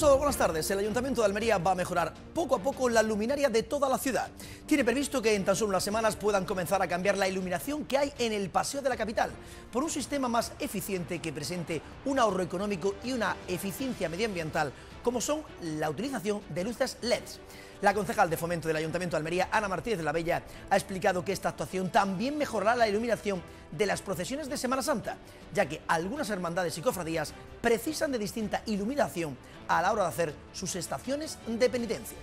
buenas tardes. El Ayuntamiento de Almería va a mejorar poco a poco la luminaria de toda la ciudad. Tiene previsto que en tan solo unas semanas puedan comenzar a cambiar la iluminación que hay en el paseo de la capital por un sistema más eficiente que presente un ahorro económico y una eficiencia medioambiental como son la utilización de luces LEDs. La concejal de fomento del Ayuntamiento de Almería, Ana Martínez de la Bella, ha explicado que esta actuación también mejorará la iluminación de las procesiones de Semana Santa, ya que algunas hermandades y cofradías precisan de distinta iluminación a la hora de hacer sus estaciones de penitencia.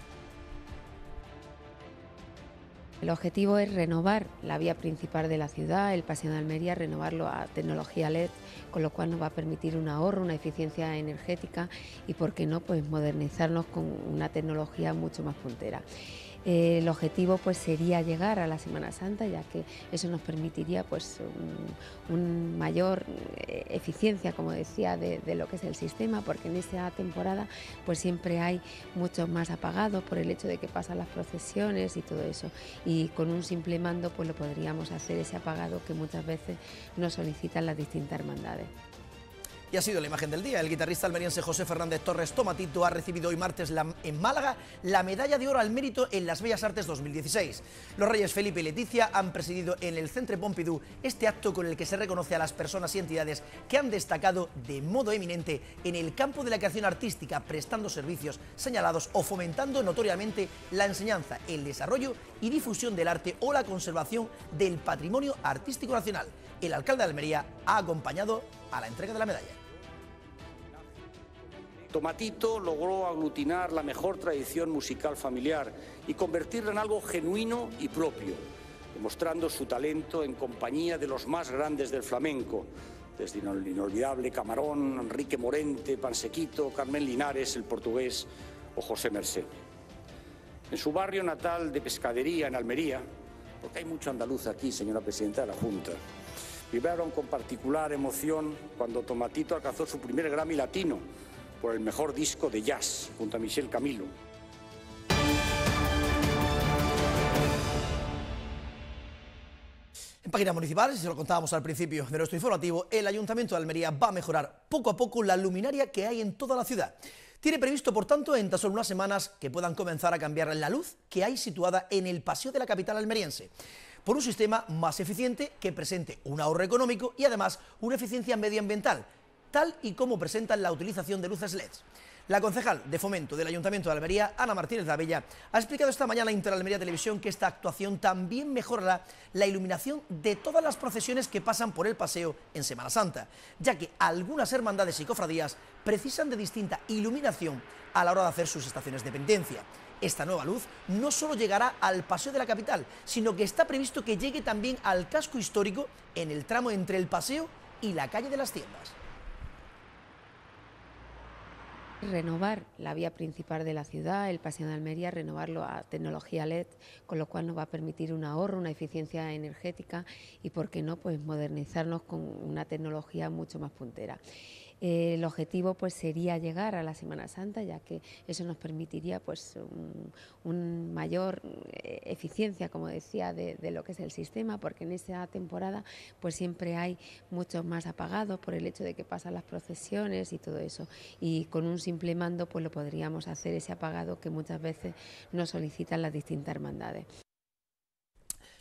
El objetivo es renovar la vía principal de la ciudad, el Paseo de Almería, renovarlo a tecnología LED, con lo cual nos va a permitir un ahorro, una eficiencia energética y, por qué no, pues modernizarnos con una tecnología mucho más puntera. Eh, el objetivo pues sería llegar a la Semana Santa, ya que eso nos permitiría pues un, mayor eh, eficiencia, como decía, de, lo que es el sistema, porque en esa temporada pues siempre hay muchos más apagados por el hecho de que pasan las procesiones y todo eso. Y con un simple mando pues lo podríamos hacer ese apagado que muchas veces nos solicitan las distintas hermandades y ha sido la imagen del día. El guitarrista almeriense José Fernández Torres Tomatito ha recibido hoy martes en Málaga la medalla de oro al mérito en las Bellas Artes 2016. Los reyes Felipe y Leticia han presidido en el Centre Pompidou este acto con el que se reconoce a las personas y entidades que han destacado de modo eminente en el campo de la creación artística, prestando servicios señalados o fomentando notoriamente la enseñanza, el desarrollo y difusión del arte o la conservación del patrimonio artístico nacional el alcalde de Almería ha acompañado a la entrega de la medalla. Tomatito logró aglutinar la mejor tradición musical familiar y convertirla en algo genuino y propio, demostrando su talento en compañía de los más grandes del flamenco, desde el inolvidable Camarón, Enrique Morente, Pansequito, Carmen Linares, el portugués o José Merced. En su barrio natal de Pescadería, en Almería, porque hay mucho andaluz aquí, señora presidenta de la Junta, vibraron con particular emoción cuando Tomatito alcanzó su primer Grammy latino por el mejor disco de jazz junto a Michel Camilo. En páginas municipales, si se lo contábamos al principio de nuestro informativo, el Ayuntamiento de Almería va a mejorar poco a poco la luminaria que hay en toda la ciudad. Tiene previsto, por tanto, en tan solo unas semanas que puedan comenzar a cambiar la luz que hay situada en el paseo de la capital almeriense por un sistema más eficiente que presente un ahorro económico y además una eficiencia medioambiental, tal y como presentan la utilización de luces LED. La concejal de fomento del Ayuntamiento de Almería, Ana Martínez de Avella, ha explicado esta mañana a Interalmería Televisión que esta actuación también mejorará la iluminación de todas las procesiones que pasan por el paseo en Semana Santa, ya que algunas hermandades y cofradías precisan de distinta iluminación a la hora de hacer sus estaciones de pendencia. Esta nueva luz no solo llegará al Paseo de la Capital, sino que está previsto que llegue también al casco histórico en el tramo entre el Paseo y la calle de las tiendas. Renovar la vía principal de la ciudad, el Paseo de Almería, renovarlo a tecnología LED, con lo cual nos va a permitir un ahorro, una eficiencia energética y, por qué no, pues modernizarnos con una tecnología mucho más puntera. Eh, el objetivo pues sería llegar a la Semana Santa, ya que eso nos permitiría pues un, mayor eh, eficiencia, como decía, de, de, lo que es el sistema, porque en esa temporada pues siempre hay muchos más apagados por el hecho de que pasan las procesiones y todo eso. Y con un simple mando pues lo podríamos hacer ese apagado que muchas veces nos solicitan las distintas hermandades.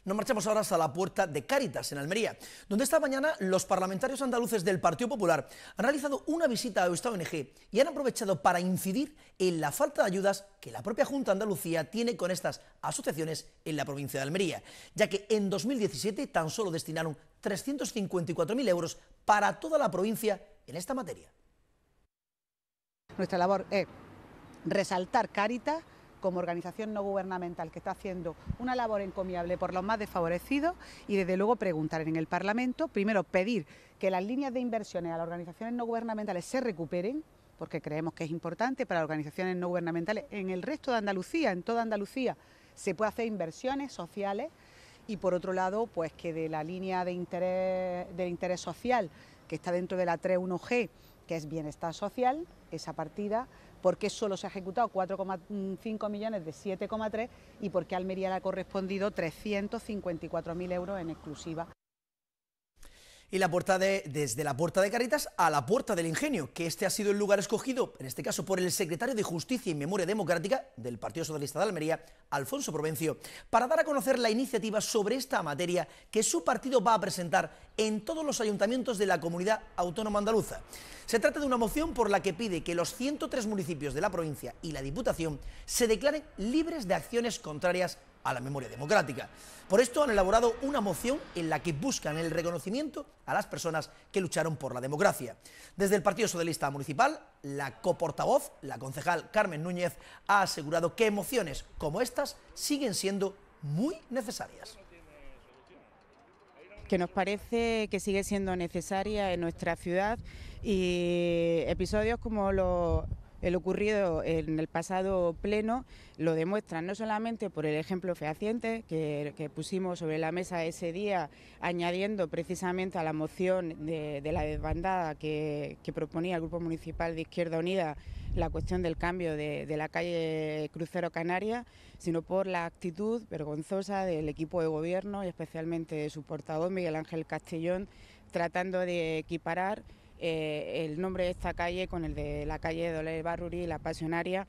Nos marchamos ahora hasta la puerta de Cáritas, en Almería, donde esta mañana los parlamentarios andaluces del Partido Popular han realizado una visita a esta ONG y han aprovechado para incidir en la falta de ayudas que la propia Junta de Andalucía tiene con estas asociaciones en la provincia de Almería, ya que en 2017 tan solo destinaron 354.000 euros para toda la provincia en esta materia. Nuestra labor es resaltar Cáritas como organización no gubernamental que está haciendo una labor encomiable por los más desfavorecidos y desde luego preguntar en el Parlamento, primero pedir que las líneas de inversiones a las organizaciones no gubernamentales se recuperen, porque creemos que es importante para las organizaciones no gubernamentales en el resto de Andalucía, en toda Andalucía, se puede hacer inversiones sociales y por otro lado, pues que de la línea de interés, del interés social que está dentro de la 31G que es bienestar social, esa partida, porque solo se ha ejecutado 4,5 millones de 7,3 y porque qué Almería le ha correspondido 354.000 euros en exclusiva y la puerta de, desde la puerta de Caritas a la puerta del Ingenio, que este ha sido el lugar escogido, en este caso por el secretario de Justicia y Memoria Democrática del Partido Socialista de Almería, Alfonso Provencio, para dar a conocer la iniciativa sobre esta materia que su partido va a presentar en todos los ayuntamientos de la comunidad autónoma andaluza. Se trata de una moción por la que pide que los 103 municipios de la provincia y la Diputación se declaren libres de acciones contrarias a la memoria democrática. Por esto han elaborado una moción en la que buscan el reconocimiento a las personas que lucharon por la democracia. Desde el Partido Socialista Municipal, la coportavoz, la concejal Carmen Núñez, ha asegurado que emociones como estas siguen siendo muy necesarias que nos parece que sigue siendo necesaria en nuestra ciudad y episodios como los el ocurrido en el pasado pleno lo demuestra no solamente por el ejemplo fehaciente que, pusimos sobre la mesa ese día, añadiendo precisamente a la moción de, la desbandada que, proponía el Grupo Municipal de Izquierda Unida la cuestión del cambio de, de la calle Crucero Canaria, sino por la actitud vergonzosa del equipo de gobierno y especialmente de su portavoz Miguel Ángel Castellón, tratando de equiparar eh, el nombre de esta calle con el de la calle Dolores Barruri, la Pasionaria.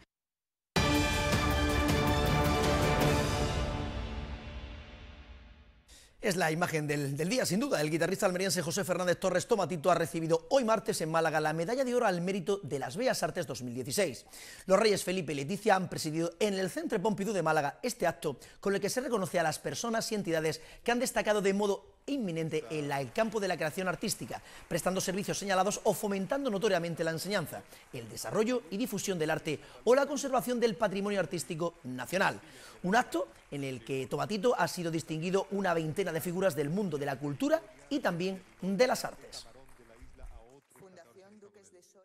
Es la imagen del, día, sin duda. El guitarrista almeriense José Fernández Torres Tomatito ha recibido hoy martes en Málaga la medalla de oro al mérito de las Bellas Artes 2016. Los reyes Felipe y Leticia han presidido en el Centro Pompidou de Málaga este acto con el que se reconoce a las personas y entidades que han destacado de modo inminente en el campo de la creación artística, prestando servicios señalados o fomentando notoriamente la enseñanza, el desarrollo y difusión del arte o la conservación del patrimonio artístico nacional. Un acto en el que Tomatito ha sido distinguido una veintena de figuras del mundo de la cultura y también de las artes.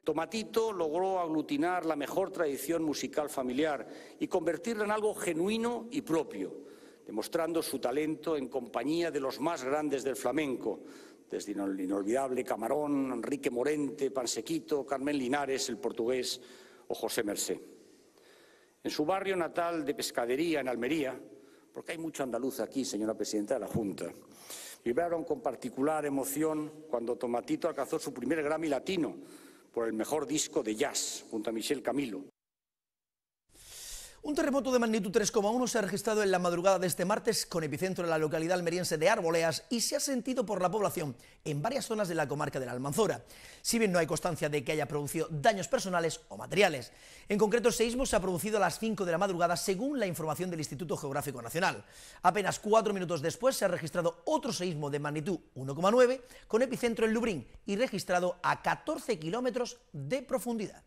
Tomatito logró aglutinar la mejor tradición musical familiar y convertirla en algo genuino y propio demostrando su talento en compañía de los más grandes del flamenco, desde el inolvidable Camarón, Enrique Morente, Pansequito, Carmen Linares, el portugués o José Mercé. En su barrio natal de Pescadería, en Almería, porque hay mucho andaluz aquí, señora presidenta de la Junta, vibraron con particular emoción cuando Tomatito alcanzó su primer Grammy latino por el mejor disco de jazz junto a Michel Camilo. Un terremoto de magnitud 3,1 se ha registrado en la madrugada de este martes con epicentro en la localidad almeriense de Arboleas y se ha sentido por la población en varias zonas de la comarca de la Almanzora, si bien no hay constancia de que haya producido daños personales o materiales. En concreto, el seísmo se ha producido a las 5 de la madrugada según la información del Instituto Geográfico Nacional. Apenas cuatro minutos después se ha registrado otro seísmo de magnitud 1,9 con epicentro en Lubrín y registrado a 14 kilómetros de profundidad.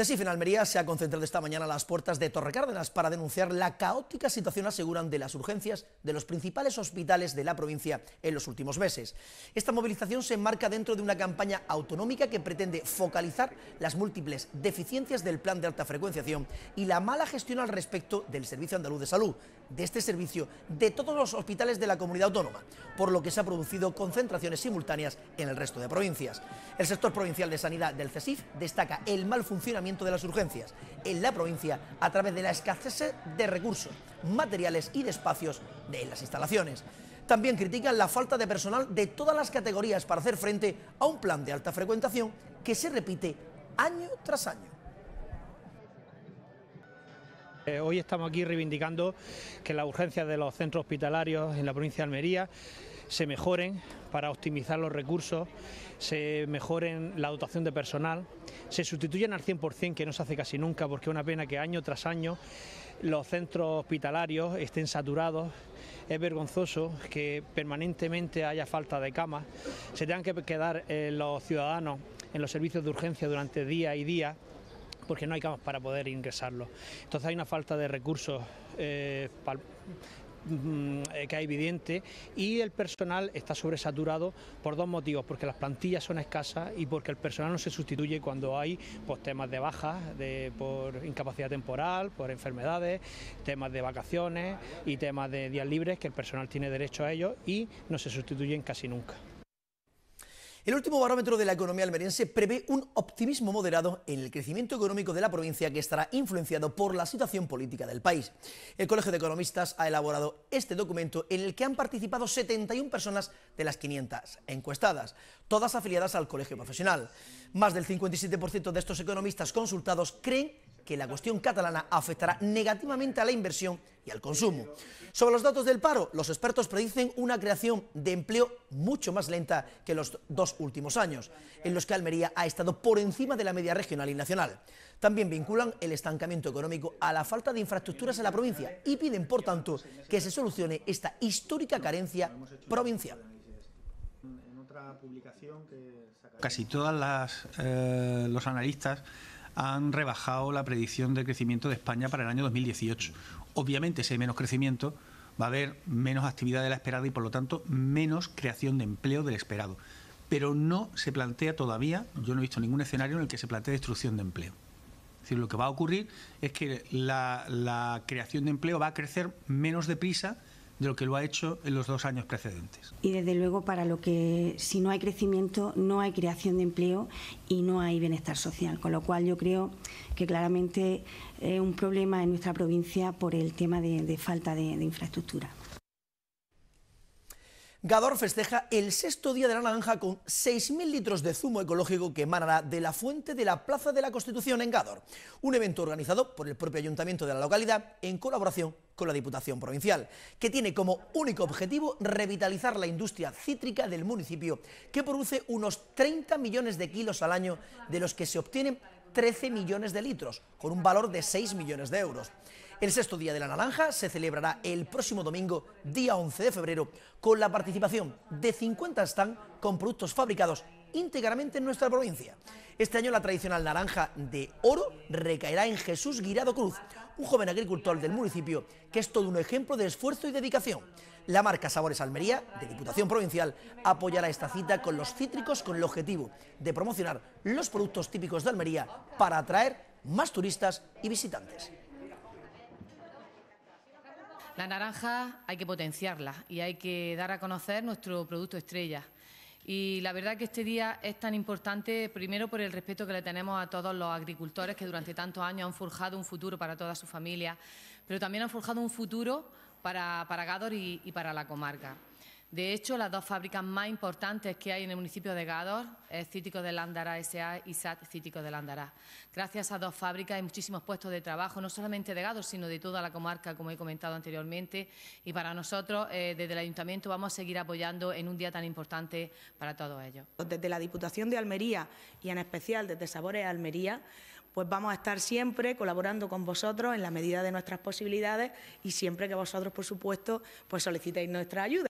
CESIF este en Almería se ha concentrado esta mañana a las puertas de Torrecárdenas para denunciar la caótica situación, aseguran, de las urgencias de los principales hospitales de la provincia en los últimos meses. Esta movilización se enmarca dentro de una campaña autonómica que pretende focalizar las múltiples deficiencias del plan de alta frecuenciación y la mala gestión al respecto del Servicio Andaluz de Salud, de este servicio, de todos los hospitales de la comunidad autónoma, por lo que se ha producido concentraciones simultáneas en el resto de provincias. El sector provincial de sanidad del CESIF destaca el mal funcionamiento de las urgencias en la provincia a través de la escasez de recursos, materiales y de espacios de las instalaciones. También critican la falta de personal de todas las categorías para hacer frente a un plan de alta frecuentación que se repite año tras año. Eh, hoy estamos aquí reivindicando que la urgencia de los centros hospitalarios en la provincia de Almería se mejoren para optimizar los recursos, se mejoren la dotación de personal, se sustituyan al 100%, que no se hace casi nunca, porque es una pena que año tras año los centros hospitalarios estén saturados. Es vergonzoso que permanentemente haya falta de camas, se tengan que quedar eh, los ciudadanos en los servicios de urgencia durante día y día porque no hay camas para poder ingresarlos. Entonces hay una falta de recursos eh, Mm, eh, que hay evidente y el personal está sobresaturado por dos motivos, porque las plantillas son escasas y porque el personal no se sustituye cuando hay pues, temas de bajas por incapacidad temporal, por enfermedades, temas de vacaciones y temas de días libres que el personal tiene derecho a ellos y no se sustituyen casi nunca. El último barómetro de la economía almerense prevé un optimismo moderado en el crecimiento económico de la provincia que estará influenciado por la situación política del país. El Colegio de Economistas ha elaborado este documento en el que han participado 71 personas de las 500 encuestadas, todas afiliadas al colegio profesional. Más del 57% de estos economistas consultados creen que la cuestión catalana afectará negativamente a la inversión y al consumo. Sobre los datos del paro, los expertos predicen una creación de empleo mucho más lenta que los dos últimos años, en los que Almería ha estado por encima de la media regional y nacional. También vinculan el estancamiento económico a la falta de infraestructuras en la provincia y piden, por tanto, que se solucione esta histórica carencia provincial. Casi todas las, eh, los analistas han rebajado la predicción de crecimiento de España para el año 2018. Obviamente, si hay menos crecimiento, va a haber menos actividad de la esperada y, por lo tanto, menos creación de empleo del esperado. Pero no se plantea todavía, yo no he visto ningún escenario en el que se plantee destrucción de empleo. Es decir, lo que va a ocurrir es que la, la creación de empleo va a crecer menos deprisa de lo que lo ha hecho en los dos años precedentes. Y desde luego para lo que si no hay crecimiento no hay creación de empleo y no hay bienestar social, con lo cual yo creo que claramente es un problema en nuestra provincia por el tema de, falta de, infraestructura. Gador festeja el sexto día de la naranja con 6.000 litros de zumo ecológico que emanará de la fuente de la Plaza de la Constitución en Gador, un evento organizado por el propio ayuntamiento de la localidad en colaboración con la Diputación Provincial, que tiene como único objetivo revitalizar la industria cítrica del municipio, que produce unos 30 millones de kilos al año, de los que se obtienen 13 millones de litros, con un valor de 6 millones de euros. El sexto día de la naranja se celebrará el próximo domingo, día 11 de febrero, con la participación de 50 stands con productos fabricados íntegramente en nuestra provincia. Este año la tradicional naranja de oro recaerá en Jesús Guirado Cruz, un joven agricultor del municipio que es todo un ejemplo de esfuerzo y dedicación. La marca Sabores Almería, de Diputación Provincial, apoyará esta cita con los cítricos con el objetivo de promocionar los productos típicos de Almería para atraer más turistas y visitantes. La naranja hay que potenciarla y hay que dar a conocer nuestro producto estrella. Y la verdad que este día es tan importante, primero por el respeto que le tenemos a todos los agricultores que durante tantos años han forjado un futuro para toda su familia, pero también han forjado un futuro para, Gador y para la comarca. De hecho, las dos fábricas más importantes que hay en el municipio de es Cítico de Lándara S.A. y SAT Cítico de Lándara. Gracias a dos fábricas hay muchísimos puestos de trabajo, no solamente de Gádor, sino de toda la comarca, como he comentado anteriormente. Y para nosotros, eh, desde el Ayuntamiento, vamos a seguir apoyando en un día tan importante para todos ellos. Desde la Diputación de Almería y en especial desde Sabores Almería, pues vamos a estar siempre colaborando con vosotros en la medida de nuestras posibilidades y siempre que vosotros, por supuesto, pues solicitéis nuestra ayuda.